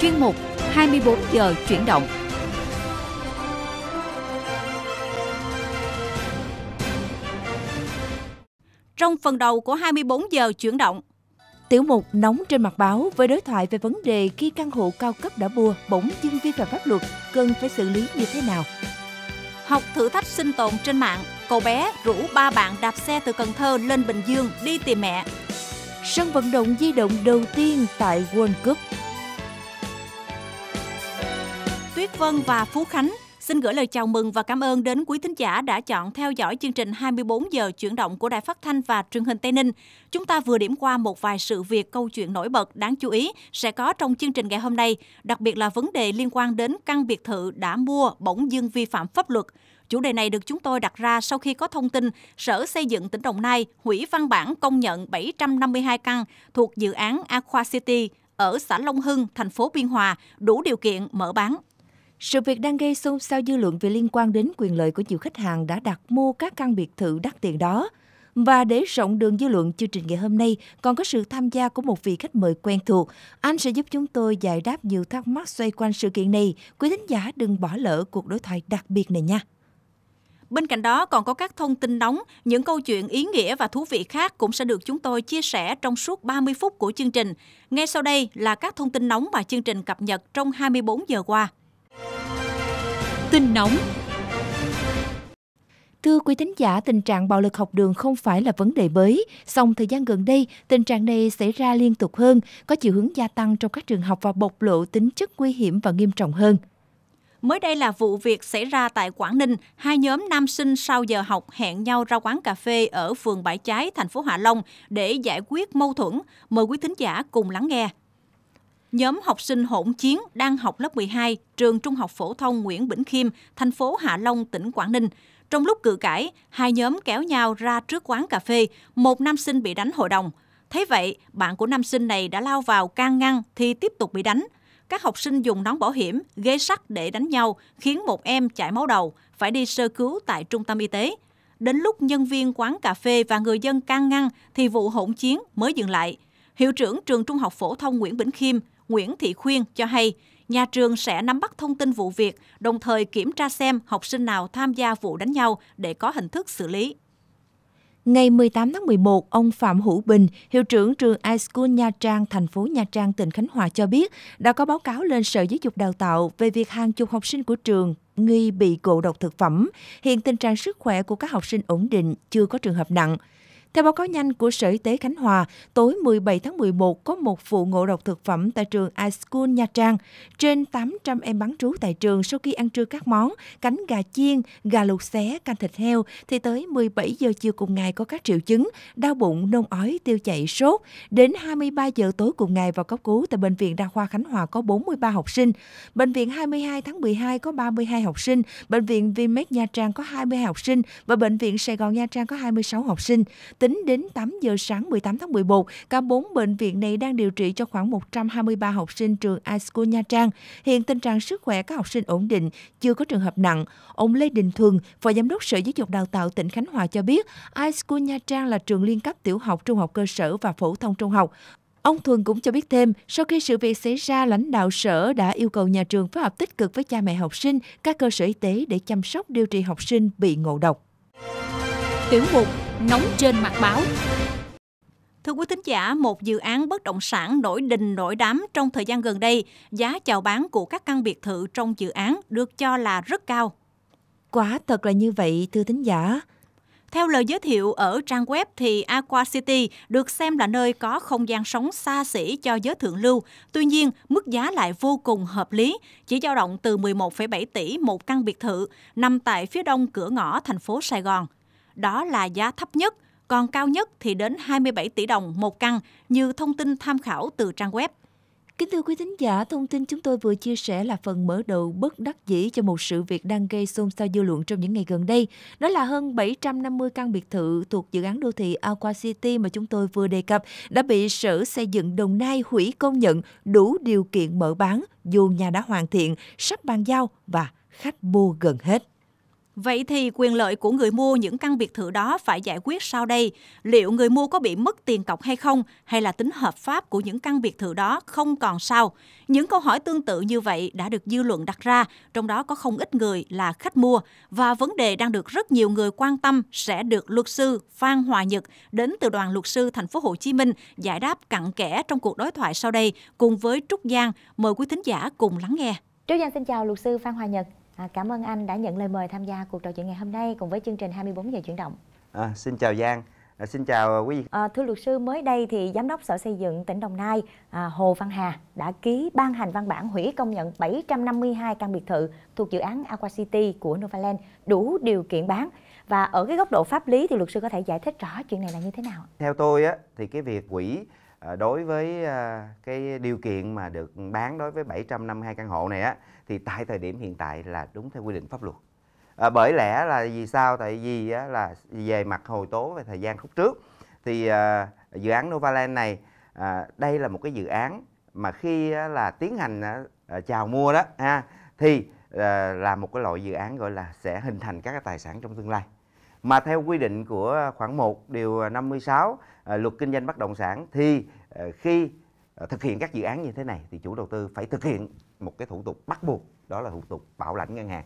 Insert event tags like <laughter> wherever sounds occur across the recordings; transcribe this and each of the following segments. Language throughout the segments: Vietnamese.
chuyên mục 24 giờ chuyển động. Trong phần đầu của 24 giờ chuyển động, tiểu mục nóng trên mặt báo với đối thoại về vấn đề khi căn hộ cao cấp đã mua bỗng dưng vi phạm pháp luật cần phải xử lý như thế nào. Học thử thách sinh tồn trên mạng, cậu bé rủ ba bạn đạp xe từ Cần Thơ lên Bình Dương đi tìm mẹ. Sân vận động di động đầu tiên tại World Cup Tuyết Vân và Phú Khánh. Xin gửi lời chào mừng và cảm ơn đến quý thính giả đã chọn theo dõi chương trình 24 giờ chuyển động của Đài Phát thanh và Truyền hình Tây Ninh. Chúng ta vừa điểm qua một vài sự việc câu chuyện nổi bật đáng chú ý sẽ có trong chương trình ngày hôm nay, đặc biệt là vấn đề liên quan đến căn biệt thự đã mua bỗng dưng vi phạm pháp luật. Chủ đề này được chúng tôi đặt ra sau khi có thông tin Sở Xây dựng tỉnh Đồng Nai hủy văn bản công nhận 752 căn thuộc dự án Aqua City ở xã Long Hưng, thành phố Biên Hòa đủ điều kiện mở bán. Sự việc đang gây xôn xao dư luận vì liên quan đến quyền lợi của nhiều khách hàng đã đặt mua các căn biệt thự đắt tiền đó. Và để rộng đường dư luận, chương trình ngày hôm nay còn có sự tham gia của một vị khách mời quen thuộc. Anh sẽ giúp chúng tôi giải đáp nhiều thắc mắc xoay quanh sự kiện này. Quý thính giả đừng bỏ lỡ cuộc đối thoại đặc biệt này nha. Bên cạnh đó còn có các thông tin nóng, những câu chuyện ý nghĩa và thú vị khác cũng sẽ được chúng tôi chia sẻ trong suốt 30 phút của chương trình. Ngay sau đây là các thông tin nóng mà chương trình cập nhật trong 24 giờ qua tin nóng. Thưa quý thính giả, tình trạng bạo lực học đường không phải là vấn đề mới. Song thời gian gần đây, tình trạng này xảy ra liên tục hơn, có chiều hướng gia tăng trong các trường học và bộc lộ tính chất nguy hiểm và nghiêm trọng hơn. Mới đây là vụ việc xảy ra tại Quảng Ninh, hai nhóm nam sinh sau giờ học hẹn nhau ra quán cà phê ở phường Bãi Cháy, thành phố Hạ Long để giải quyết mâu thuẫn. Mời quý thính giả cùng lắng nghe nhóm học sinh hỗn chiến đang học lớp 12 trường Trung học phổ thông Nguyễn Bỉnh Khiêm, thành phố Hạ Long, tỉnh Quảng Ninh. Trong lúc cự cãi, hai nhóm kéo nhau ra trước quán cà phê, một nam sinh bị đánh hội đồng. Thế vậy, bạn của nam sinh này đã lao vào can ngăn thì tiếp tục bị đánh. Các học sinh dùng nón bảo hiểm, ghế sắt để đánh nhau, khiến một em chảy máu đầu, phải đi sơ cứu tại trung tâm y tế. Đến lúc nhân viên quán cà phê và người dân can ngăn thì vụ hỗn chiến mới dừng lại. Hiệu trưởng trường Trung học phổ thông Nguyễn Bỉnh Khiêm Nguyễn Thị Khuyên cho hay, nhà trường sẽ nắm bắt thông tin vụ việc, đồng thời kiểm tra xem học sinh nào tham gia vụ đánh nhau để có hình thức xử lý. Ngày 18 tháng 11, ông Phạm Hữu Bình, hiệu trưởng trường iSchool Nha Trang, thành phố Nha Trang, tỉnh Khánh Hòa cho biết đã có báo cáo lên Sở Giáo dục Đào tạo về việc hàng chục học sinh của trường nghi bị ngộ độc thực phẩm. Hiện tình trạng sức khỏe của các học sinh ổn định, chưa có trường hợp nặng. Theo báo cáo nhanh của Sở Y tế Khánh Hòa, tối 17 tháng 11 có một vụ ngộ độc thực phẩm tại trường iSchool Nha Trang. Trên 800 em bán trú tại trường sau khi ăn trưa các món cánh gà chiên, gà luộc xé, canh thịt heo thì tới 17 giờ chiều cùng ngày có các triệu chứng đau bụng, nôn ói, tiêu chảy, sốt. Đến 23 giờ tối cùng ngày vào cấp cứu tại bệnh viện Đa khoa Khánh Hòa có 43 học sinh, bệnh viện 22 tháng 12 có 32 học sinh, bệnh viện Vinmec Nha Trang có 22 học sinh và bệnh viện Sài Gòn Nha Trang có 26 học sinh. Tính đến 8 giờ sáng 18 tháng 11, cả 4 bệnh viện này đang điều trị cho khoảng 123 học sinh trường ISCO Nha Trang. Hiện tình trạng sức khỏe các học sinh ổn định, chưa có trường hợp nặng. Ông Lê Đình Thường, Phó Giám đốc Sở Giáo dục Đào tạo tỉnh Khánh Hòa cho biết, ISCO Nha Trang là trường liên cấp tiểu học, trung học cơ sở và phổ thông trung học. Ông Thuần cũng cho biết thêm, sau khi sự việc xảy ra, lãnh đạo sở đã yêu cầu nhà trường phối hợp tích cực với cha mẹ học sinh, các cơ sở y tế để chăm sóc điều trị học sinh bị ngộ độc. Tiểu mục Nóng trên mặt báo Thưa quý thính giả, một dự án bất động sản nổi đình nổi đám trong thời gian gần đây, giá chào bán của các căn biệt thự trong dự án được cho là rất cao. Quá thật là như vậy, thưa thính giả. Theo lời giới thiệu ở trang web thì Aqua City được xem là nơi có không gian sống xa xỉ cho giới thượng lưu. Tuy nhiên, mức giá lại vô cùng hợp lý, chỉ dao động từ 11,7 tỷ một căn biệt thự nằm tại phía đông cửa ngõ thành phố Sài Gòn đó là giá thấp nhất, còn cao nhất thì đến 27 tỷ đồng một căn như thông tin tham khảo từ trang web. Kính thưa quý thính giả, thông tin chúng tôi vừa chia sẻ là phần mở đầu bất đắc dĩ cho một sự việc đang gây xôn xao dư luận trong những ngày gần đây. Đó là hơn 750 căn biệt thự thuộc dự án đô thị Aqua City mà chúng tôi vừa đề cập đã bị Sở Xây dựng Đồng Nai hủy công nhận đủ điều kiện mở bán dù nhà đã hoàn thiện, sắp bàn giao và khách mua gần hết. Vậy thì quyền lợi của người mua những căn biệt thự đó phải giải quyết sau đây? Liệu người mua có bị mất tiền cọc hay không? Hay là tính hợp pháp của những căn biệt thự đó không còn sao? Những câu hỏi tương tự như vậy đã được dư luận đặt ra, trong đó có không ít người là khách mua. Và vấn đề đang được rất nhiều người quan tâm sẽ được luật sư Phan Hòa Nhật đến từ đoàn luật sư thành phố Hồ Chí Minh giải đáp cặn kẽ trong cuộc đối thoại sau đây cùng với Trúc Giang. Mời quý thính giả cùng lắng nghe. Trúc Giang xin chào luật sư Phan Hòa Nhật. À, cảm ơn anh đã nhận lời mời tham gia cuộc trò chuyện ngày hôm nay cùng với chương trình 24 giờ chuyển động. À, xin chào Giang. À, xin chào quý vị. À, thưa luật sư, mới đây thì giám đốc Sở Xây dựng tỉnh Đồng Nai à, Hồ Văn Hà đã ký ban hành văn bản hủy công nhận 752 căn biệt thự thuộc dự án Aqua City của Novaland đủ điều kiện bán. Và ở cái góc độ pháp lý thì luật sư có thể giải thích rõ chuyện này là như thế nào? Theo tôi á thì cái việc hủy Ờ, đối với ờ, cái điều kiện mà được bán đối với 752 căn hộ này á thì tại thời điểm hiện tại là đúng theo quy định pháp luật. À, bởi lẽ là vì sao? Tại vì á, là về mặt hồi tố về thời gian khúc trước thì à, dự án Novaland này à, đây là một cái dự án mà khi á, là tiến hành à, chào mua đó ha thì à, là một cái loại dự án gọi là sẽ hình thành các cái tài sản trong tương lai. Mà theo quy định của khoảng 1 điều 56 À, luật kinh doanh bất động sản thì à, khi à, thực hiện các dự án như thế này thì chủ đầu tư phải thực hiện một cái thủ tục bắt buộc đó là thủ tục bảo lãnh ngân hàng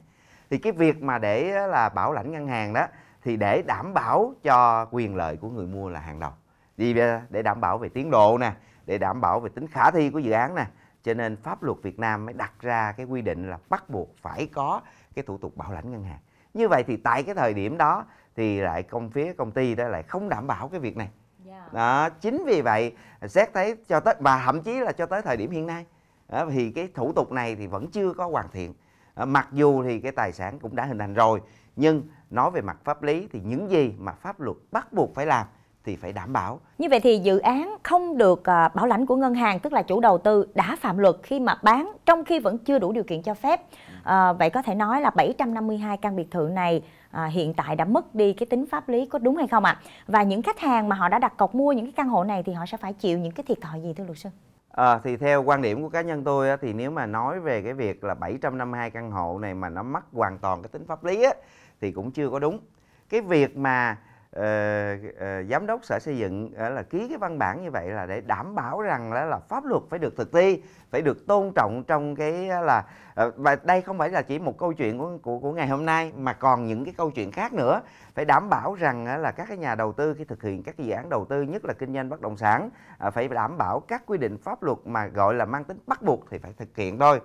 thì cái việc mà để là bảo lãnh ngân hàng đó thì để đảm bảo cho quyền lợi của người mua là hàng đầu vì để đảm bảo về tiến độ nè để đảm bảo về tính khả thi của dự án nè cho nên pháp luật Việt Nam mới đặt ra cái quy định là bắt buộc phải có cái thủ tục bảo lãnh ngân hàng như vậy thì tại cái thời điểm đó thì lại công phía công ty đó lại không đảm bảo cái việc này Dạ. đó chính vì vậy xét thấy cho tới và thậm chí là cho tới thời điểm hiện nay đó, thì cái thủ tục này thì vẫn chưa có hoàn thiện đó, ờ, mặc dù thì cái tài sản cũng đã hình thành rồi nhưng nói về mặt pháp lý thì những gì mà pháp luật bắt buộc phải làm thì phải đảm bảo. Như vậy thì dự án không được ờ, bảo lãnh của ngân hàng tức là chủ đầu tư đã phạm luật khi mà bán trong khi vẫn chưa đủ điều kiện cho phép. À, vậy có thể nói là 752 căn biệt thự này à, hiện tại đã mất đi cái tính pháp lý có đúng hay không ạ? À? Và những khách hàng mà họ đã đặt cọc mua những cái căn hộ này thì họ sẽ phải chịu những cái thiệt thòi gì thưa luật sư? À, thì theo quan điểm của cá nhân tôi á, thì nếu mà nói về cái việc là 752 căn hộ này mà nó mất hoàn toàn cái tính pháp lý á, thì cũng chưa có đúng. Cái việc mà uh, giám đốc sở xây dựng uh, là ký cái văn bản như vậy là để đảm bảo rằng là, là pháp luật phải được thực thi phải được tôn trọng trong cái là và đây không phải là chỉ một câu chuyện của của, của ngày hôm nay mà còn những cái câu chuyện khác nữa phải đảm bảo rằng là các cái nhà đầu tư khi thực hiện các dự án đầu tư nhất là kinh doanh bất động sản phải đảm bảo các quy định pháp luật mà gọi là mang tính bắt buộc thì phải thực hiện thôi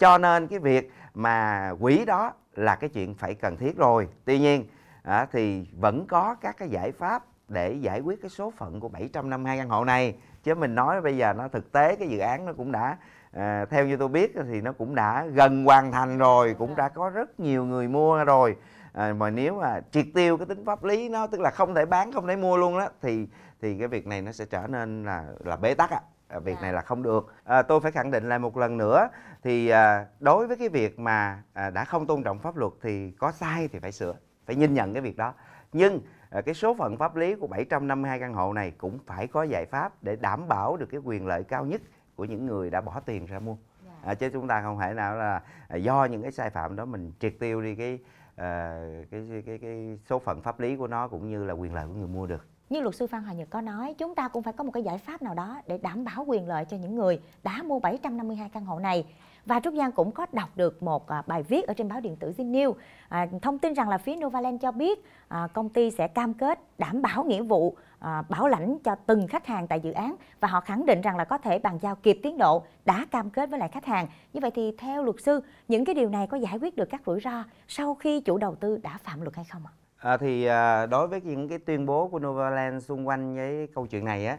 cho nên cái việc mà quỹ đó là cái chuyện phải cần thiết rồi tuy nhiên à, thì vẫn có các cái giải pháp để giải quyết cái số phận của 752 căn hộ này chứ mình nói bây giờ nó thực tế cái dự án nó cũng đã à, theo như tôi biết thì nó cũng đã gần hoàn thành rồi cũng đã có rất nhiều người mua rồi à, mà nếu mà triệt tiêu cái tính pháp lý nó tức là không thể bán không thể mua luôn đó thì thì cái việc này nó sẽ trở nên là là bế tắc ạ à. việc dạ. này là không được à, tôi phải khẳng định lại một lần nữa thì à, đối với cái việc mà à, đã không tôn trọng pháp luật thì có sai thì phải sửa phải nhìn nhận cái việc đó nhưng à, cái số phận pháp lý của 752 căn hộ này cũng phải có giải pháp để đảm bảo được cái quyền lợi cao nhất của những người đã bỏ tiền ra mua dạ. à, chứ chúng ta không thể nào là à, do những cái sai phạm đó mình triệt tiêu đi cái uh, cái, cái cái số phận pháp lý của nó cũng như là quyền lợi của người mua được như luật sư Phan Hòa Nhật có nói, chúng ta cũng phải có một cái giải pháp nào đó để đảm bảo quyền lợi cho những người đã mua 752 căn hộ này và Trúc Giang cũng có đọc được một à, bài viết ở trên báo điện tử Zing à, thông tin rằng là phía Novaland cho biết à, công ty sẽ cam kết đảm bảo nghĩa vụ à, bảo lãnh cho từng khách hàng tại dự án và họ khẳng định rằng là có thể bàn giao kịp tiến độ đã cam kết với lại khách hàng. Như vậy thì theo luật sư, những cái điều này có giải quyết được các rủi ro sau khi chủ đầu tư đã phạm luật hay không ạ? À, thì à, đối với những cái tuyên bố của Novaland xung quanh với câu chuyện này á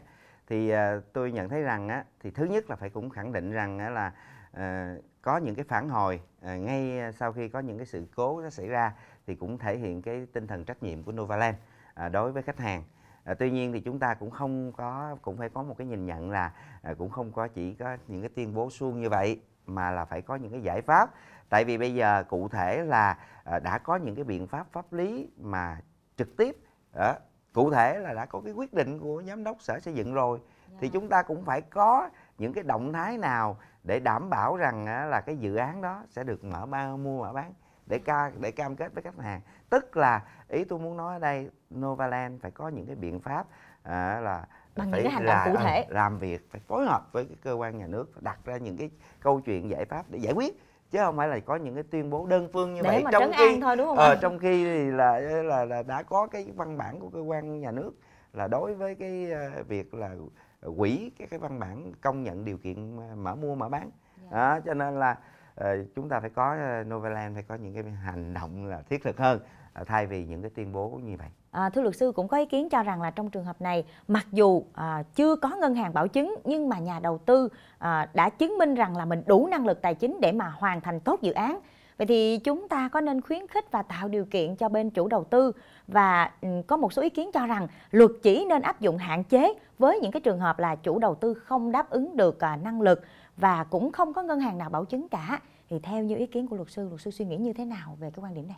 thì à, tôi nhận thấy rằng á thì thứ nhất là phải cũng khẳng định rằng á, là Ờ, có những cái phản hồi ờ, ngay ờ, sau khi có những cái sự cố nó xảy ra thì cũng thể hiện cái tinh thần trách nhiệm của Novaland đối với khách hàng. tuy nhiên thì chúng ta cũng không có cũng phải có một cái nhìn nhận là cũng không có chỉ có những cái tuyên bố suông như vậy mà là phải có những cái giải pháp. Tại vì bây giờ cụ thể là đã có những cái biện pháp pháp lý mà trực tiếp cụ thể là đã có cái quyết định của giám đốc sở xây dựng rồi thì dạ. chúng ta cũng phải có những cái động thái nào để đảm bảo rằng là cái dự án đó sẽ được mở bán mua mở bán để ca để cam kết với khách hàng tức là ý tôi muốn nói ở đây Novaland phải có những cái biện pháp à, là bằng những cái hành động cụ thể làm việc phải phối hợp với cái cơ quan nhà nước đặt ra những cái câu chuyện giải pháp để giải quyết chứ không phải là có những cái tuyên bố đơn phương như để vậy mà trong khi thôi, đúng không ờ, trong khi thì là, là là đã có cái văn bản của cơ quan nhà nước là đối với cái ờ, việc là quỹ các cái văn bản công nhận điều kiện ờ, mở mua mở bán yeah. Dạ. đó cho nên là uh, chúng ta phải có ờ, Novaland phải có những cái hành động là thiết thực hơn uh, thay vì những cái tuyên bố như vậy À, thưa luật sư cũng có ý kiến cho rằng là trong trường hợp này mặc dù à, chưa có ngân hàng bảo chứng nhưng mà nhà đầu tư à, đã chứng minh rằng là mình đủ năng lực tài chính để mà hoàn thành tốt dự án Vậy thì chúng ta có nên khuyến khích và tạo điều kiện cho bên chủ đầu tư và ừ, có một số ý kiến cho rằng luật chỉ nên áp dụng hạn chế với những cái trường hợp là chủ đầu tư không đáp ứng được à, năng lực và cũng không có ngân hàng nào bảo chứng cả. Thì theo như ý kiến của luật sư, luật sư suy nghĩ như thế nào về cái quan điểm này?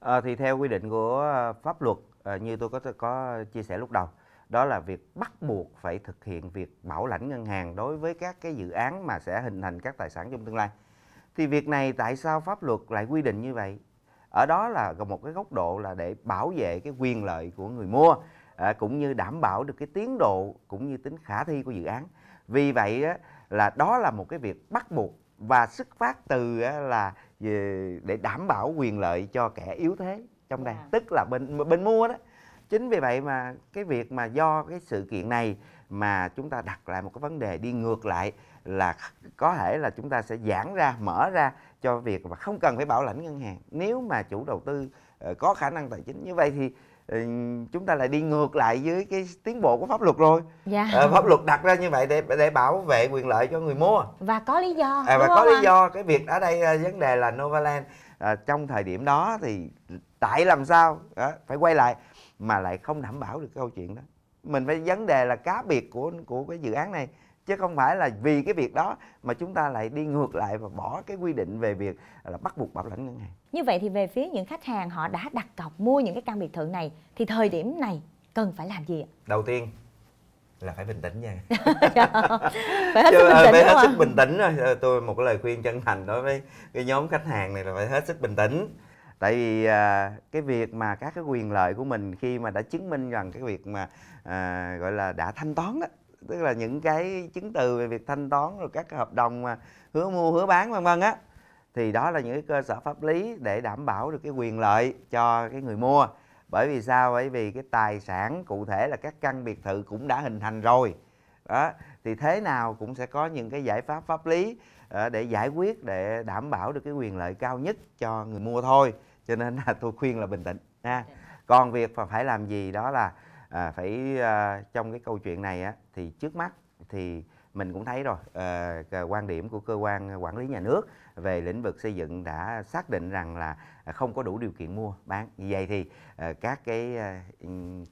À, thì theo quy định của ờ, pháp luật ờ, như tôi có có chia sẻ lúc đầu đó là việc bắt buộc phải thực hiện việc bảo lãnh ngân hàng đối với các cái dự án mà sẽ hình thành các tài sản trong tương lai thì việc này tại sao pháp luật lại quy định như vậy ở đó là một cái góc độ là để bảo vệ cái quyền lợi của người mua à, cũng như đảm bảo được cái tiến độ cũng như tính khả thi của dự án vì vậy á, là đó là một cái việc bắt buộc và xuất phát từ á, là ờ, để đảm bảo quyền lợi cho kẻ yếu thế trong đây à. tức là bên bên mua đó chính vì vậy mà cái việc mà do cái sự kiện này mà chúng ta đặt lại một cái vấn đề đi ngược lại là có thể là chúng ta sẽ giãn ra mở ra cho việc và không cần phải bảo lãnh ngân hàng nếu mà chủ đầu tư ờ, có khả năng tài chính như vậy thì ừ, chúng ta lại đi ngược lại với cái tiến bộ của pháp luật rồi dạ. Ờ, pháp luật đặt ra như vậy để để bảo vệ quyền lợi cho người mua và có lý do à, và có lý anh? do cái việc ở đây ờ, vấn đề là Novaland à, trong thời điểm đó thì tại làm sao à, phải quay lại mà lại không đảm bảo được câu chuyện đó mình phải vấn đề là cá biệt của của cái dự án này chứ không phải là vì cái việc đó mà chúng ta lại đi ngược lại và bỏ cái quy định về việc là bắt buộc bảo lãnh ngân hàng như vậy thì về phía những khách hàng họ đã đặt cọc mua những cái căn biệt thự này thì thời điểm này cần phải làm gì ạ đầu tiên là phải bình tĩnh nha <laughs> phải hết ờ, sức bình tĩnh, phải hết ờ, sức bình tĩnh tôi một cái lời khuyên chân thành đối với cái nhóm khách hàng này là phải hết sức bình tĩnh tại vì à, cái việc mà các cái quyền lợi của mình khi mà đã chứng minh rằng cái việc mà à, gọi là đã thanh toán đó tức là những cái chứng từ về việc thanh toán rồi các cái hợp đồng mà hứa mua hứa bán vân vân á thì đó là những cái cơ sở pháp lý để đảm bảo được cái quyền lợi cho cái người mua bởi vì sao bởi vì cái tài sản cụ thể là các căn biệt thự cũng đã hình thành rồi đó thì thế nào cũng sẽ có những cái giải pháp pháp lý ờ, để giải quyết để đảm bảo được cái quyền lợi cao nhất cho người mua thôi cho nên là tôi khuyên là bình tĩnh ha dạ. còn việc mà phải làm gì đó là à, phải à, trong cái câu chuyện này á thì trước mắt thì mình cũng thấy rồi à, à, quan điểm của cơ quan quản lý nhà nước về lĩnh vực xây dựng đã xác định rằng là không có đủ điều kiện mua bán vì vậy thì à, các cái à,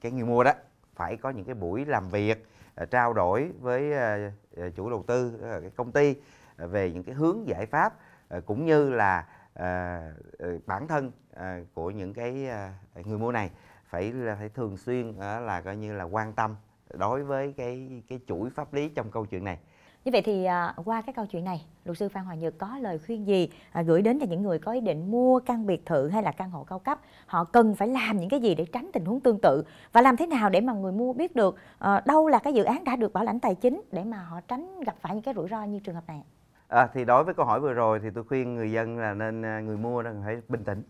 cái người mua đó phải có những cái buổi làm việc à, trao đổi với à, à chủ đầu tư à, cái công ty về những cái hướng giải pháp à, cũng như là à, ờ, bản thân à, của những cái à, người mua này phải là phải thường xuyên à, là coi như là quan tâm đối với cái cái chuỗi pháp lý trong câu chuyện này như vậy thì à, qua cái câu chuyện này luật sư phan hoàng nhược có lời khuyên gì à, gửi đến cho những người có ý định mua căn biệt thự hay là căn hộ cao cấp họ cần phải làm những cái gì để tránh tình huống tương tự và làm thế nào để mà người mua biết được à, đâu là cái dự án đã được bảo lãnh tài chính để mà họ tránh gặp phải những cái rủi ro như trường hợp này à, thì đối với câu hỏi vừa rồi thì tôi khuyên người dân là nên à, người mua là phải bình tĩnh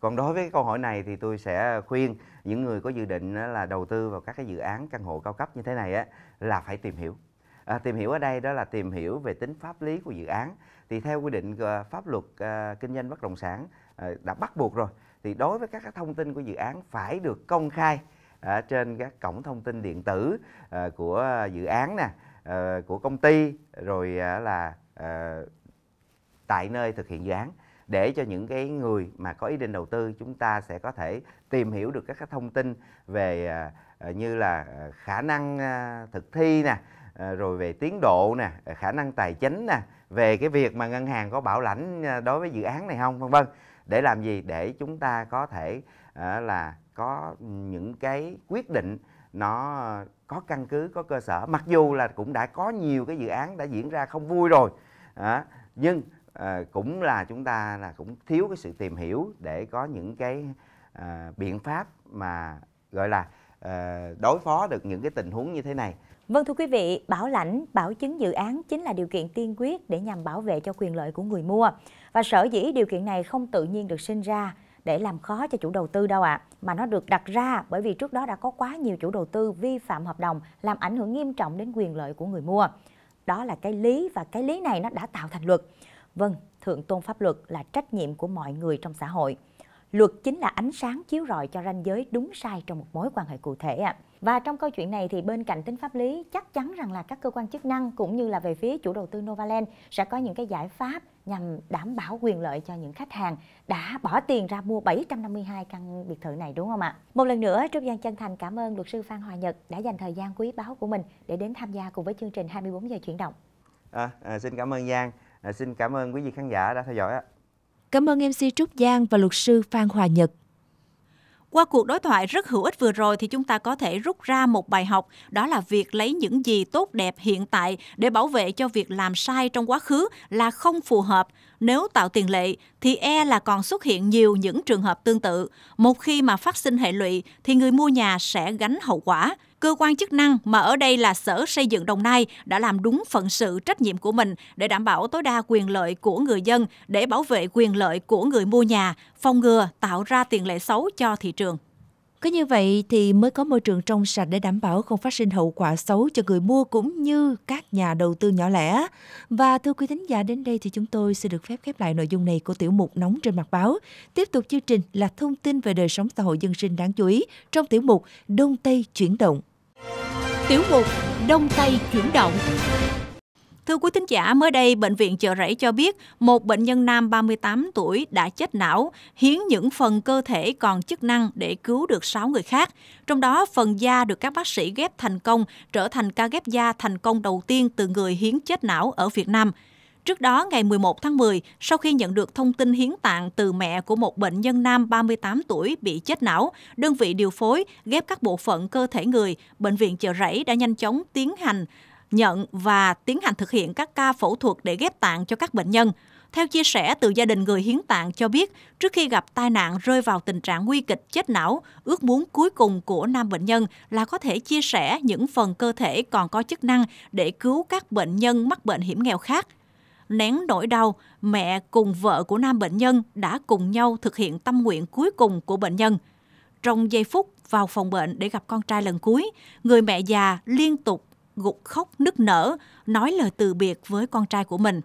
còn đối với câu hỏi này thì tôi sẽ khuyên những người có dự định là đầu tư vào các cái dự án căn hộ cao cấp như thế này á là phải tìm hiểu à, tìm hiểu ở đây đó là tìm hiểu về tính pháp lý của dự án thì theo quy định à, pháp luật à, kinh doanh bất động sản à, đã bắt buộc rồi thì đối với các cái thông tin của dự án phải được công khai ở trên các cổng thông tin điện tử à, của dự án nè à, của công ty rồi à, là À, tại nơi thực hiện dự án để cho những cái người mà có ý định đầu tư chúng ta sẽ có thể tìm hiểu được các thông tin về à, à, như là khả năng thực thi nè rồi về tiến độ nè khả năng tài chính nè về cái việc mà ngân hàng có bảo lãnh đối với dự án này không vân vân để làm gì để chúng ta có thể là có những cái quyết định nó có căn cứ có cơ sở mặc dù là cũng đã có nhiều cái dự án đã diễn ra không vui rồi à, nhưng à, cũng là chúng ta là cũng thiếu cái sự tìm hiểu để có những cái à, biện pháp mà gọi là à, đối phó được những cái tình huống như thế này Vâng thưa quý vị, bảo lãnh, bảo chứng dự án chính là điều kiện tiên quyết để nhằm bảo vệ cho quyền lợi của người mua. Và sở dĩ điều kiện này không tự nhiên được sinh ra để làm khó cho chủ đầu tư đâu ạ, à. mà nó được đặt ra bởi vì trước đó đã có quá nhiều chủ đầu tư vi phạm hợp đồng làm ảnh hưởng nghiêm trọng đến quyền lợi của người mua. Đó là cái lý và cái lý này nó đã tạo thành luật. Vâng, thượng tôn pháp luật là trách nhiệm của mọi người trong xã hội. Luật chính là ánh sáng chiếu rọi cho ranh giới đúng sai trong một mối quan hệ cụ thể ạ. À. Và trong câu chuyện này thì bên cạnh tính pháp lý, chắc chắn rằng là các cơ quan chức năng cũng như là về phía chủ đầu tư Novaland sẽ có những cái giải pháp nhằm đảm bảo quyền lợi cho những khách hàng đã bỏ tiền ra mua 752 căn biệt thự này đúng không ạ? Một lần nữa, Trúc Giang chân thành cảm ơn luật sư Phan Hòa Nhật đã dành thời gian quý báu của mình để đến tham gia cùng với chương trình 24 giờ chuyển động. À, à, xin cảm ơn Giang, à, xin cảm ơn quý vị khán giả đã theo dõi. Cảm ơn MC Trúc Giang và luật sư Phan Hòa Nhật. Qua cuộc đối thoại rất hữu ích vừa rồi thì chúng ta có thể rút ra một bài học, đó là việc lấy những gì tốt đẹp hiện tại để bảo vệ cho việc làm sai trong quá khứ là không phù hợp. Nếu tạo tiền lệ thì e là còn xuất hiện nhiều những trường hợp tương tự. Một khi mà phát sinh hệ lụy thì người mua nhà sẽ gánh hậu quả cơ quan chức năng mà ở đây là Sở Xây dựng Đồng Nai đã làm đúng phận sự trách nhiệm của mình để đảm bảo tối đa quyền lợi của người dân, để bảo vệ quyền lợi của người mua nhà, phòng ngừa tạo ra tiền lệ xấu cho thị trường. cứ như vậy thì mới có môi trường trong sạch để đảm bảo không phát sinh hậu quả xấu cho người mua cũng như các nhà đầu tư nhỏ lẻ. Và thưa quý thính giả, đến đây thì chúng tôi sẽ được phép khép lại nội dung này của tiểu mục Nóng trên mặt báo. Tiếp tục chương trình là thông tin về đời sống xã hội dân sinh đáng chú ý trong tiểu mục Đông Tây chuyển động. Tiểu mục Đông Tây chuyển động Thưa quý thính giả, mới đây Bệnh viện Chợ Rẫy cho biết một bệnh nhân nam 38 tuổi đã chết não, hiến những phần cơ thể còn chức năng để cứu được 6 người khác. Trong đó, phần da được các bác sĩ ghép thành công trở thành ca ghép da thành công đầu tiên từ người hiến chết não ở Việt Nam. Trước đó, ngày 11 tháng 10, sau khi nhận được thông tin hiến tạng từ mẹ của một bệnh nhân nam 38 tuổi bị chết não, đơn vị điều phối ghép các bộ phận cơ thể người, Bệnh viện Chợ Rẫy đã nhanh chóng tiến hành nhận và tiến hành thực hiện các ca phẫu thuật để ghép tạng cho các bệnh nhân. Theo chia sẻ từ gia đình người hiến tạng cho biết, trước khi gặp tai nạn rơi vào tình trạng nguy kịch chết não, ước muốn cuối cùng của nam bệnh nhân là có thể chia sẻ những phần cơ thể còn có chức năng để cứu các bệnh nhân mắc bệnh hiểm nghèo khác. Nén nỗi đau, mẹ cùng vợ của nam bệnh nhân đã cùng nhau thực hiện tâm nguyện cuối cùng của bệnh nhân. Trong giây phút vào phòng bệnh để gặp con trai lần cuối, người mẹ già liên tục gục khóc nức nở, nói lời từ biệt với con trai của mình.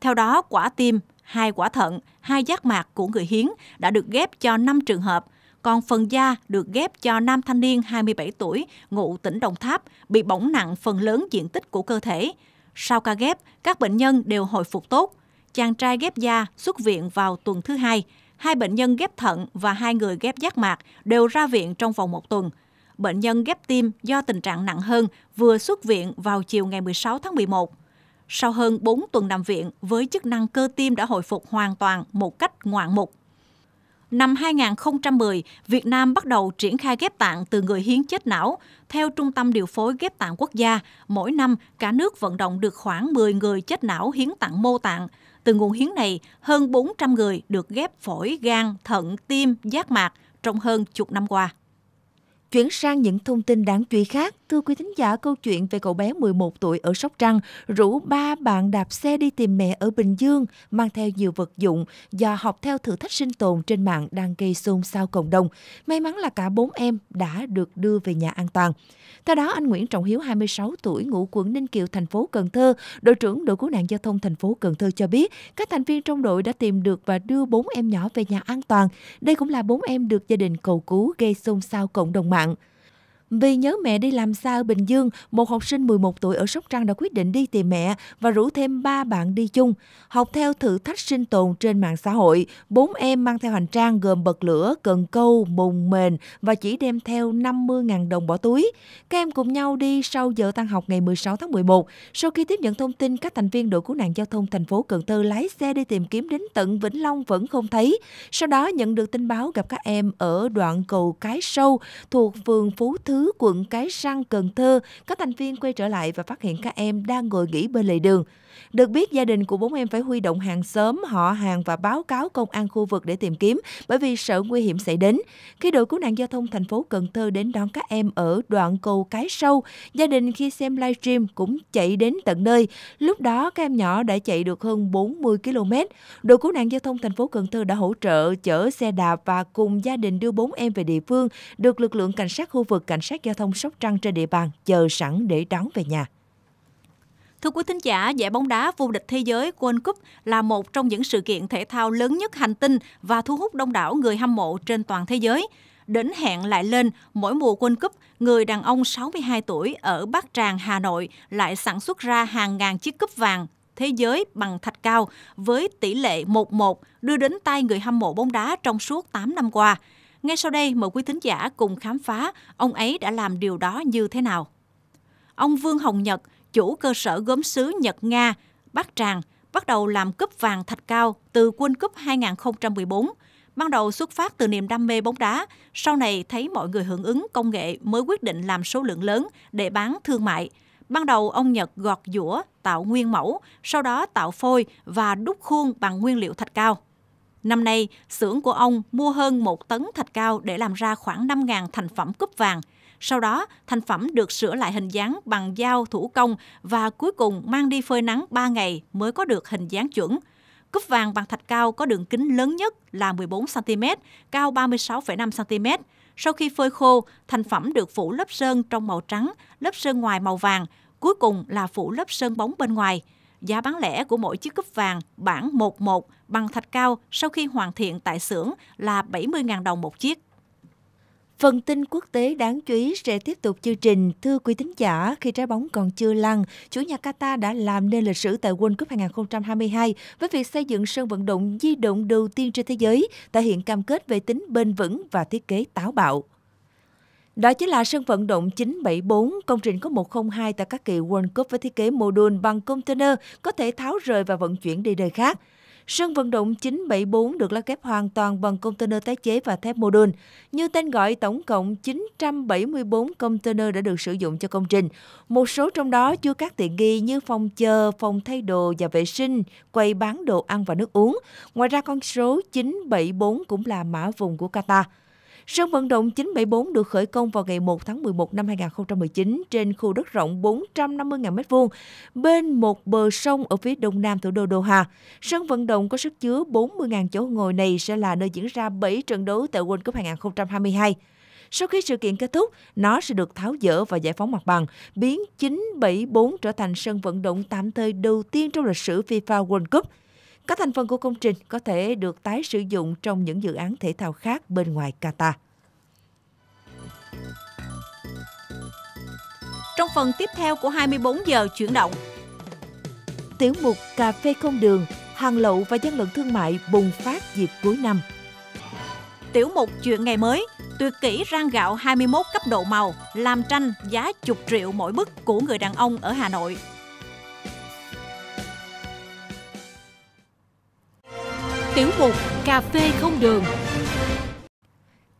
Theo đó, quả tim, hai quả thận, hai giác mạc của người hiến đã được ghép cho 5 trường hợp, còn phần da được ghép cho nam thanh niên 27 tuổi, ngụ tỉnh Đồng Tháp, bị bỏng nặng phần lớn diện tích của cơ thể. Sau ca ghép, các bệnh nhân đều hồi phục tốt. Chàng trai ghép da xuất viện vào tuần thứ hai. Hai bệnh nhân ghép thận và hai người ghép giác mạc đều ra viện trong vòng một tuần. Bệnh nhân ghép tim do tình trạng nặng hơn vừa xuất viện vào chiều ngày 16 tháng 11. Sau hơn 4 tuần nằm viện với chức năng cơ tim đã hồi phục hoàn toàn một cách ngoạn mục. Năm 2010, Việt Nam bắt đầu triển khai ghép tạng từ người hiến chết não. Theo Trung tâm Điều phối Ghép tạng Quốc gia, mỗi năm cả nước vận động được khoảng 10 người chết não hiến tặng mô tạng. Từ nguồn hiến này, hơn 400 người được ghép phổi, gan, thận, tim, giác mạc trong hơn chục năm qua. Chuyển sang những thông tin đáng chú ý khác, thưa quý thính giả, câu chuyện về cậu bé 11 tuổi ở Sóc Trăng rủ ba bạn đạp xe đi tìm mẹ ở Bình Dương, mang theo nhiều vật dụng do học theo thử thách sinh tồn trên mạng đang gây xôn xao cộng đồng. May mắn là cả bốn em đã được đưa về nhà an toàn. Theo đó, anh Nguyễn Trọng Hiếu, 26 tuổi, ngụ quận Ninh Kiều, thành phố Cần Thơ, đội trưởng đội cứu nạn giao thông thành phố Cần Thơ cho biết, các thành viên trong đội đã tìm được và đưa bốn em nhỏ về nhà an toàn. Đây cũng là bốn em được gia đình cầu cứu gây xôn xao cộng đồng mạng 等。Vì nhớ mẹ đi làm xa ở Bình Dương, một học sinh 11 tuổi ở Sóc Trăng đã quyết định đi tìm mẹ và rủ thêm 3 bạn đi chung. Học theo thử thách sinh tồn trên mạng xã hội, bốn em mang theo hành trang gồm bật lửa, cần câu, mùng mền và chỉ đem theo 50.000 đồng bỏ túi. Các em cùng nhau đi sau giờ tan học ngày 16 tháng 11. Sau khi tiếp nhận thông tin các thành viên đội cứu nạn giao thông thành phố Cần Thơ lái xe đi tìm kiếm đến tận Vĩnh Long vẫn không thấy. Sau đó nhận được tin báo gặp các em ở đoạn cầu Cái Sâu thuộc phường Phú Thứ quận Cái Răng, Cần Thơ, các thành viên quay trở lại và phát hiện các em đang ngồi nghỉ bên lề đường. Được biết, gia đình của bốn em phải huy động hàng xóm, họ hàng và báo cáo công an khu vực để tìm kiếm bởi vì sợ nguy hiểm xảy đến. Khi đội cứu nạn giao thông thành phố Cần Thơ đến đón các em ở đoạn cầu Cái Sâu, gia đình khi xem livestream cũng chạy đến tận nơi. Lúc đó, các em nhỏ đã chạy được hơn 40 km. Đội cứu nạn giao thông thành phố Cần Thơ đã hỗ trợ chở xe đạp và cùng gia đình đưa bốn em về địa phương, được lực lượng cảnh sát khu vực cảnh sát giao thông Sóc Trăng trên địa bàn chờ sẵn để đón về nhà. Thưa quý thính giả, giải bóng đá vô địch thế giới World Cup là một trong những sự kiện thể thao lớn nhất hành tinh và thu hút đông đảo người hâm mộ trên toàn thế giới. Đến hẹn lại lên, mỗi mùa World Cup, người đàn ông 62 tuổi ở Bắc Tràng, Hà Nội lại sản xuất ra hàng ngàn chiếc cúp vàng thế giới bằng thạch cao với tỷ lệ 1-1 đưa đến tay người hâm mộ bóng đá trong suốt 8 năm qua. Ngay sau đây, mời quý thính giả cùng khám phá ông ấy đã làm điều đó như thế nào. Ông Vương Hồng Nhật, chủ cơ sở gốm sứ Nhật Nga, Bắc Tràng, bắt đầu làm cúp vàng thạch cao từ World Cup 2014. Ban đầu xuất phát từ niềm đam mê bóng đá, sau này thấy mọi người hưởng ứng công nghệ mới quyết định làm số lượng lớn để bán thương mại. Ban đầu ông Nhật gọt dũa, tạo nguyên mẫu, sau đó tạo phôi và đúc khuôn bằng nguyên liệu thạch cao. Năm nay, xưởng của ông mua hơn một tấn thạch cao để làm ra khoảng 5.000 thành phẩm cúp vàng – sau đó, thành phẩm được sửa lại hình dáng bằng dao thủ công và cuối cùng mang đi phơi nắng 3 ngày mới có được hình dáng chuẩn. Cúp vàng bằng thạch cao có đường kính lớn nhất là 14cm, cao 36,5cm. Sau khi phơi khô, thành phẩm được phủ lớp sơn trong màu trắng, lớp sơn ngoài màu vàng, cuối cùng là phủ lớp sơn bóng bên ngoài. Giá bán lẻ của mỗi chiếc cúp vàng bản 11 bằng thạch cao sau khi hoàn thiện tại xưởng là 70.000 đồng một chiếc. Phần tin quốc tế đáng chú ý sẽ tiếp tục chương trình. Thưa quý thính giả, khi trái bóng còn chưa lăn, chủ nhà Qatar đã làm nên lịch sử tại World Cup 2022 với việc xây dựng sân vận động di động đầu tiên trên thế giới, thể hiện cam kết về tính bền vững và thiết kế táo bạo. Đó chính là sân vận động 974, công trình có 102 tại các kỳ World Cup với thiết kế mô đun bằng container có thể tháo rời và vận chuyển đi nơi khác. Sân vận động 974 được lắp ghép hoàn toàn bằng container tái chế và thép mô đun. Như tên gọi, tổng cộng 974 container đã được sử dụng cho công trình. Một số trong đó chứa các tiện nghi như phòng chờ, phòng thay đồ và vệ sinh, quầy bán đồ ăn và nước uống. Ngoài ra, con số 974 cũng là mã vùng của Qatar. Sân vận động 974 được khởi công vào ngày 1 tháng 11 năm 2019 trên khu đất rộng 450.000 m2 bên một bờ sông ở phía đông nam thủ đô Doha. Sân vận động có sức chứa 40.000 chỗ ngồi này sẽ là nơi diễn ra 7 trận đấu tại World Cup 2022. Sau khi sự kiện kết thúc, nó sẽ được tháo dỡ và giải phóng mặt bằng, biến 974 trở thành sân vận động tạm thời đầu tiên trong lịch sử FIFA World Cup – các thành phần của công trình có thể được tái sử dụng trong những dự án thể thao khác bên ngoài Qatar. Trong phần tiếp theo của 24 giờ chuyển động, tiểu mục Cà phê không đường, hàng lậu và gian lận thương mại bùng phát dịp cuối năm. Tiểu mục Chuyện ngày mới, tuyệt kỹ rang gạo 21 cấp độ màu, làm tranh giá chục triệu mỗi bức của người đàn ông ở Hà Nội. Tiểu mục Cà phê không đường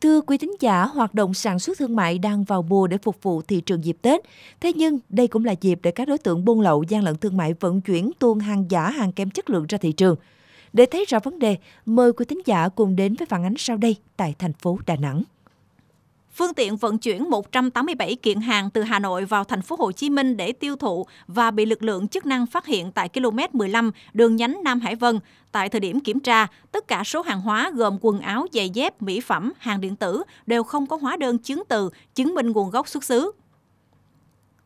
Thưa quý thính giả, hoạt động sản xuất thương mại đang vào mùa để phục vụ thị trường dịp Tết. Thế nhưng, đây cũng là dịp để các đối tượng buôn lậu gian lận thương mại vận chuyển tuôn hàng giả hàng kém chất lượng ra thị trường. Để thấy rõ vấn đề, mời quý thính giả cùng đến với phản ánh sau đây tại thành phố Đà Nẵng. Phương tiện vận chuyển 187 kiện hàng từ Hà Nội vào thành phố Hồ Chí Minh để tiêu thụ và bị lực lượng chức năng phát hiện tại km 15 đường nhánh Nam Hải Vân. Tại thời điểm kiểm tra, tất cả số hàng hóa gồm quần áo, giày dép, mỹ phẩm, hàng điện tử đều không có hóa đơn chứng từ chứng minh nguồn gốc xuất xứ.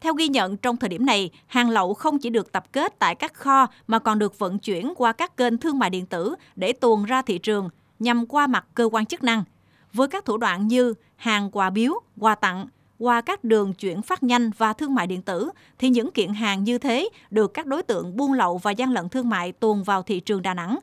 Theo ghi nhận, trong thời điểm này, hàng lậu không chỉ được tập kết tại các kho mà còn được vận chuyển qua các kênh thương mại điện tử để tuồn ra thị trường nhằm qua mặt cơ quan chức năng – với các thủ đoạn như hàng quà biếu, quà tặng, qua các đường chuyển phát nhanh và thương mại điện tử, thì những kiện hàng như thế được các đối tượng buôn lậu và gian lận thương mại tuồn vào thị trường Đà Nẵng.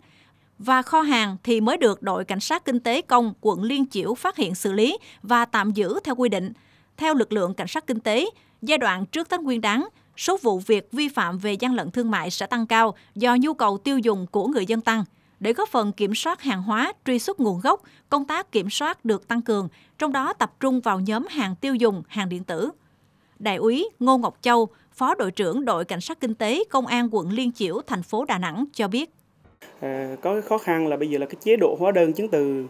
Và kho hàng thì mới được đội Cảnh sát Kinh tế Công quận Liên Chiểu phát hiện xử lý và tạm giữ theo quy định. Theo lực lượng Cảnh sát Kinh tế, giai đoạn trước Tết Nguyên đáng, số vụ việc vi phạm về gian lận thương mại sẽ tăng cao do nhu cầu tiêu dùng của người dân tăng để góp phần kiểm soát hàng hóa, truy xuất nguồn gốc, công tác kiểm soát được tăng cường, trong đó tập trung vào nhóm hàng tiêu dùng, hàng điện tử. Đại úy Ngô Ngọc Châu, Phó đội trưởng đội cảnh sát kinh tế công an quận Liên Chiểu, thành phố Đà Nẵng cho biết. À, có cái khó khăn là bây giờ là cái chế độ hóa đơn chứng từ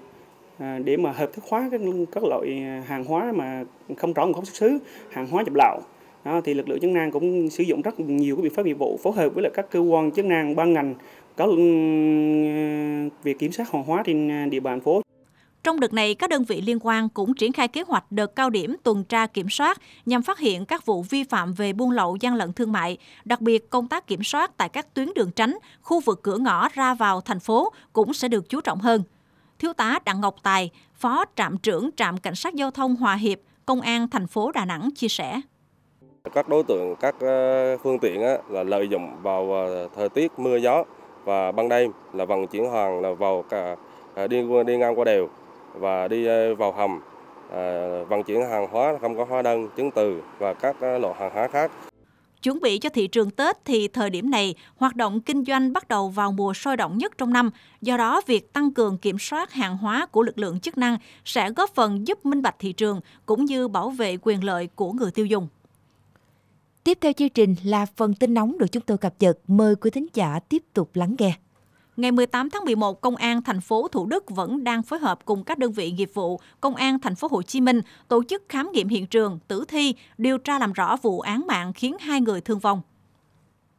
à, để mà hợp thức hóa các, các loại hàng hóa mà không rõ nguồn gốc xuất xứ, hàng hóa nhập lậu đó, thì lực lượng chức năng cũng sử dụng rất nhiều cái biện pháp nghiệp vụ phối hợp với lại các cơ quan chức năng ban ngành có ừ, việc kiểm soát hàng hóa trên địa bàn phố. Trong đợt này, các đơn vị liên quan cũng triển khai kế hoạch đợt cao điểm tuần tra kiểm soát nhằm phát hiện các vụ vi phạm về buôn lậu gian lận thương mại, đặc biệt công tác kiểm soát tại các tuyến đường tránh, khu vực cửa ngõ ra vào thành phố cũng sẽ được chú trọng hơn. Thiếu tá Đặng Ngọc Tài, Phó Trạm trưởng Trạm Cảnh sát Giao thông Hòa Hiệp, Công an thành phố Đà Nẵng chia sẻ. Các đối tượng, các ờ, phương tiện là lợi dụng vào ờ, thời tiết mưa gió và ban đêm là vận chuyển hàng là vào cả à, đi đi ngang qua đèo và đi ờ, vào hầm à, vận chuyển hàng hóa không có hóa đơn chứng từ và các loại hàng hóa khác. Chuẩn bị cho thị trường Tết thì thời điểm này, hoạt động kinh doanh bắt đầu vào mùa sôi động nhất trong năm. Do đó, việc tăng cường kiểm soát hàng hóa của lực lượng chức năng sẽ góp phần giúp minh bạch thị trường cũng như bảo vệ quyền lợi của người tiêu dùng. Tiếp theo chương trình là phần tin nóng được chúng tôi cập nhật. Mời quý thính giả tiếp tục lắng nghe. Ngày 18 tháng 11, Công an thành phố Thủ Đức vẫn đang phối hợp cùng các đơn vị nghiệp vụ Công an thành phố Hồ Chí Minh tổ chức khám nghiệm hiện trường, tử thi, điều tra làm rõ vụ án mạng khiến hai người thương vong.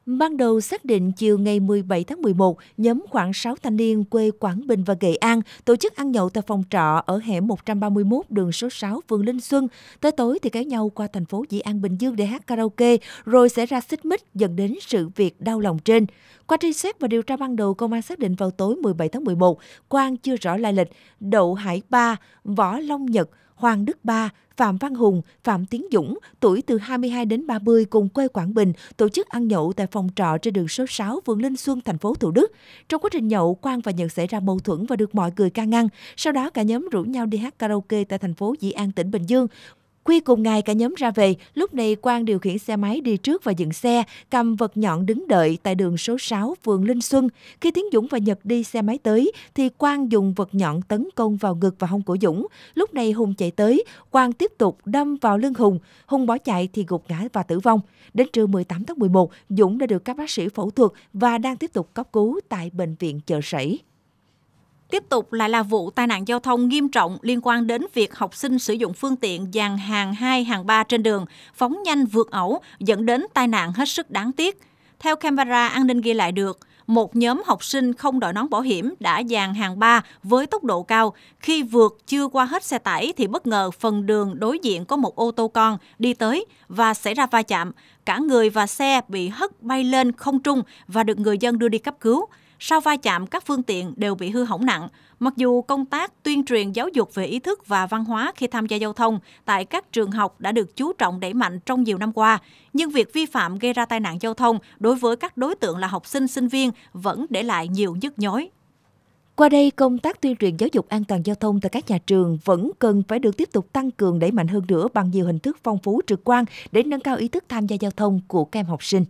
Ban đầu xác định chiều ngày 17 tháng 11, nhóm khoảng 6 thanh niên quê Quảng Bình và Nghệ An tổ chức ăn nhậu tại phòng trọ ở hẻm 131 đường số 6 phường Linh Xuân. Tới tối thì kéo nhau qua thành phố Dĩ An Bình Dương để hát karaoke, rồi sẽ ra xích mích dẫn đến sự việc đau lòng trên. Qua truy xét và điều tra ban đầu, công an xác định vào tối 17 tháng 11, Quang chưa rõ lai lịch, Đậu Hải Ba, Võ Long Nhật, Hoàng Đức Ba, Phạm Văn Hùng, Phạm Tiến Dũng, tuổi từ 22 đến 30 cùng quê Quảng Bình, tổ chức ăn nhậu tại phòng trọ trên đường số 6 phường Linh Xuân, thành phố Thủ Đức. Trong quá trình nhậu, Quang và Nhật xảy ra mâu thuẫn và được mọi người can ngăn. Sau đó cả nhóm rủ nhau đi hát karaoke tại thành phố Dĩ An, tỉnh Bình Dương. Khuya cùng ngày cả nhóm ra về, lúc này Quang điều khiển xe máy đi trước và dựng xe, cầm vật nhọn đứng đợi tại đường số 6 phường Linh Xuân. Khi Tiến Dũng và Nhật đi xe máy tới thì Quang dùng vật nhọn tấn công vào ngực và hông của Dũng. Lúc này Hùng chạy tới, Quang tiếp tục đâm vào lưng Hùng. Hùng bỏ chạy thì gục ngã và tử vong. Đến trưa 18 tháng 11, Dũng đã được các bác sĩ phẫu thuật và đang tiếp tục cấp cứu tại bệnh viện chợ Sảy. Tiếp tục lại là vụ tai nạn giao thông nghiêm trọng liên quan đến việc học sinh sử dụng phương tiện dàn hàng 2, hàng 3 trên đường, phóng nhanh vượt ẩu dẫn đến tai nạn hết sức đáng tiếc. Theo camera an ninh ghi lại được, một nhóm học sinh không đội nón bảo hiểm đã dàn hàng 3 với tốc độ cao. Khi vượt chưa qua hết xe tải thì bất ngờ phần đường đối diện có một ô tô con đi tới và xảy ra va chạm. Cả người và xe bị hất bay lên không trung và được người dân đưa đi cấp cứu. Sau va chạm, các phương tiện đều bị hư hỏng nặng. Mặc dù công tác tuyên truyền giáo dục về ý thức và văn hóa khi tham gia giao thông tại các trường học đã được chú trọng đẩy mạnh trong nhiều năm qua, nhưng việc vi phạm gây ra tai nạn giao thông đối với các đối tượng là học sinh, sinh viên vẫn để lại nhiều nhức nhối. Qua đây, công tác tuyên truyền giáo dục an toàn giao thông tại các nhà trường vẫn cần phải được tiếp tục tăng cường đẩy mạnh hơn nữa bằng nhiều hình thức phong phú trực quan để nâng cao ý thức tham gia giao thông của các em học sinh.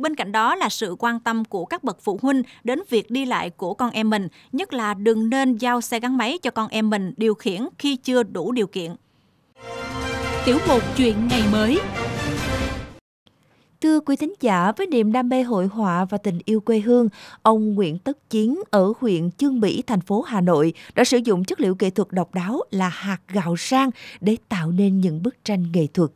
Bên cạnh đó là sự quan tâm của các bậc phụ huynh đến việc đi lại của con em mình, nhất là đừng nên giao xe gắn máy cho con em mình điều khiển khi chưa đủ điều kiện. Tiểu mục chuyện ngày mới Thưa quý thính giả, với niềm đam mê hội họa và tình yêu quê hương, ông Nguyễn Tất Chiến ở huyện Chương Mỹ, thành phố Hà Nội đã sử dụng chất liệu nghệ thuật độc đáo là hạt gạo sang để tạo nên những bức tranh nghệ thuật.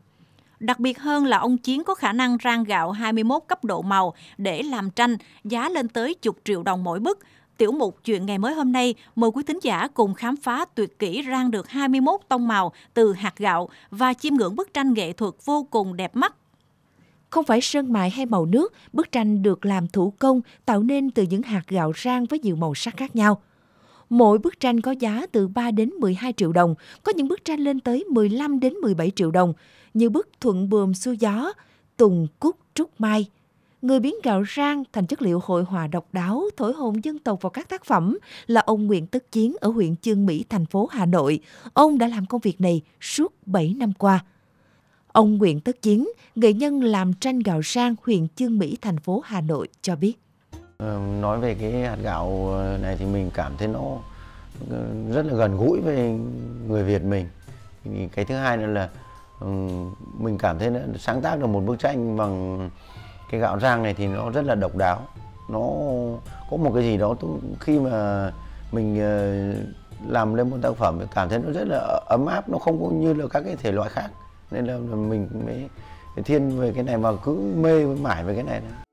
Đặc biệt hơn là ông Chiến có khả năng rang gạo 21 cấp độ màu để làm tranh, giá lên tới chục triệu đồng mỗi bức. Tiểu mục Chuyện ngày mới hôm nay, mời quý thính giả cùng khám phá tuyệt kỹ rang được 21 tông màu từ hạt gạo và chiêm ngưỡng bức tranh nghệ thuật vô cùng đẹp mắt không phải sơn mài hay màu nước, bức tranh được làm thủ công, tạo nên từ những hạt gạo rang với nhiều màu sắc khác nhau. Mỗi bức tranh có giá từ 3 đến 12 triệu đồng, có những bức tranh lên tới 15 đến 17 triệu đồng, như bức Thuận buồm xu gió, Tùng Cúc Trúc Mai. Người biến gạo rang thành chất liệu hội họa độc đáo, thổi hồn dân tộc vào các tác phẩm là ông Nguyễn Tất Chiến ở huyện Chương Mỹ, thành phố Hà Nội. Ông đã làm công việc này suốt 7 năm qua. Ông Nguyễn Tất Chiến, nghệ nhân làm tranh gạo rang huyện Chương Mỹ, thành phố Hà Nội cho biết. Ờ, nói về cái hạt gạo ờ, này thì mình cảm thấy nó ờ, rất là gần gũi với người Việt mình cái thứ hai nữa là ừ, mình cảm thấy sáng tác được một bức tranh bằng cái gạo rang này thì nó rất là độc đáo nó có một cái gì đó khi mà mình làm lên một tác phẩm cảm thấy nó rất là ấm áp nó không có như là các cái thể loại khác nên là mình mới thiên về cái này mà cứ mê mãi về cái này đó.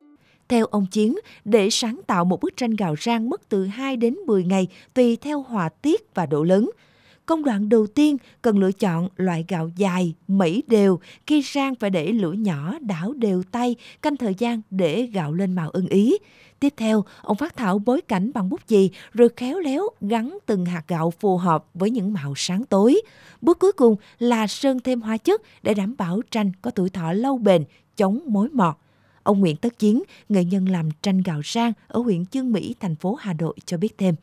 Theo ông Chiến, để sáng tạo một bức tranh gạo rang mất từ 2 đến 10 ngày tùy theo họa tiết và độ lớn. Công đoạn đầu tiên cần lựa chọn loại gạo dài, mẩy đều, khi rang phải để lửa nhỏ đảo đều tay, canh thời gian để gạo lên màu ưng ý. Tiếp theo, ông phát thảo bối cảnh bằng bút chì rồi khéo léo gắn từng hạt gạo phù hợp với những màu sáng tối. Bước cuối cùng là sơn thêm hóa chất để đảm bảo tranh có tuổi thọ lâu bền, chống mối mọt. Ông Nguyễn Tất Chiến, nghệ nhân làm tranh gạo rang ở huyện Chương Mỹ, thành phố Hà Nội cho biết thêm.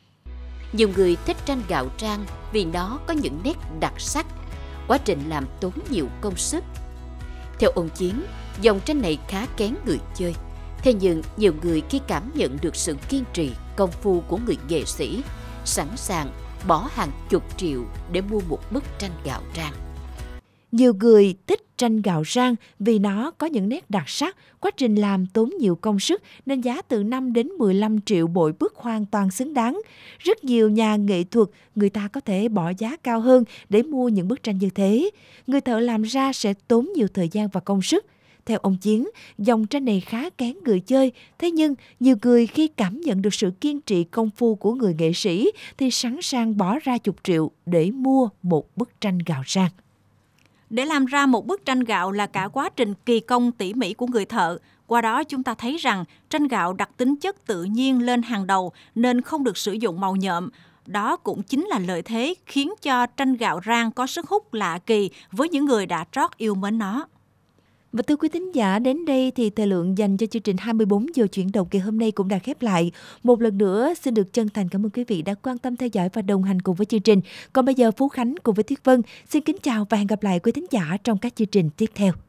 Nhiều người thích tranh gạo rang vì nó có những nét đặc sắc, quá trình làm tốn nhiều công sức. Theo ông Chiến, dòng tranh này khá kén người chơi. Thế nhưng nhiều người khi cảm nhận được sự kiên trì, công phu của người nghệ sĩ, sẵn sàng bỏ hàng chục triệu để mua một bức tranh gạo rang. Nhiều người thích tranh gạo rang vì nó có những nét đặc sắc, quá trình làm tốn nhiều công sức nên giá từ 5 đến 15 triệu bội bức hoàn toàn xứng đáng. Rất nhiều nhà nghệ thuật người ta có thể bỏ giá cao hơn để mua những bức tranh như thế. Người thợ làm ra sẽ tốn nhiều thời gian và công sức. Theo ông Chiến, dòng tranh này khá kén người chơi, thế nhưng nhiều người khi cảm nhận được sự kiên trì công phu của người nghệ sĩ thì sẵn sàng bỏ ra chục triệu để mua một bức tranh gạo rang. Để làm ra một bức tranh gạo là cả quá trình kỳ công tỉ mỉ của người thợ. Qua đó chúng ta thấy rằng tranh gạo đặt tính chất tự nhiên lên hàng đầu nên không được sử dụng màu nhợm. Đó cũng chính là lợi thế khiến cho tranh gạo rang có sức hút lạ kỳ với những người đã trót yêu mến nó. Và thưa quý thính giả, đến đây thì thời lượng dành cho chương trình 24 giờ chuyển động kỳ hôm nay cũng đã khép lại. Một lần nữa xin được chân thành cảm ơn quý vị đã quan tâm theo dõi và đồng hành cùng với chương trình. Còn bây giờ Phú Khánh cùng với Tuyết Vân xin kính chào và hẹn gặp lại quý thính giả trong các chương trình tiếp theo.